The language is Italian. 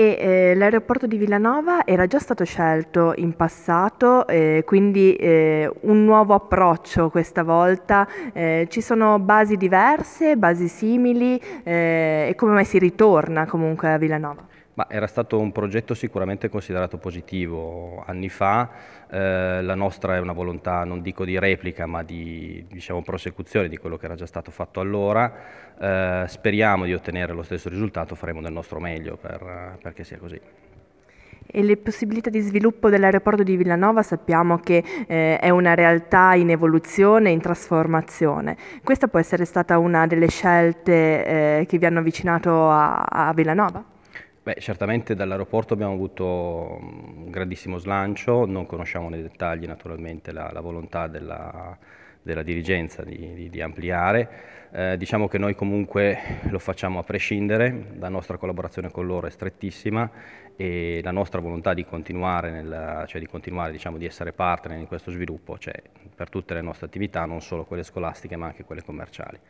E, eh, l'aeroporto di Villanova era già stato scelto in passato, eh, quindi eh, un nuovo approccio questa volta. Eh, ci sono basi diverse, basi simili eh, e come mai si ritorna comunque a Villanova? Ma era stato un progetto sicuramente considerato positivo. Anni fa eh, la nostra è una volontà, non dico di replica, ma di diciamo, prosecuzione di quello che era già stato fatto allora. Eh, speriamo di ottenere lo stesso risultato, faremo del nostro meglio per, perché sia così. E le possibilità di sviluppo dell'aeroporto di Villanova sappiamo che eh, è una realtà in evoluzione, in trasformazione. Questa può essere stata una delle scelte eh, che vi hanno avvicinato a, a Villanova? Beh, certamente dall'aeroporto abbiamo avuto mm, un grandissimo slancio, non conosciamo nei dettagli naturalmente la, la volontà della, della dirigenza di, di, di ampliare. Eh, diciamo che noi comunque lo facciamo a prescindere, la nostra collaborazione con loro è strettissima e la nostra volontà di continuare, nel, cioè di, continuare diciamo, di essere partner in questo sviluppo c'è cioè per tutte le nostre attività, non solo quelle scolastiche ma anche quelle commerciali.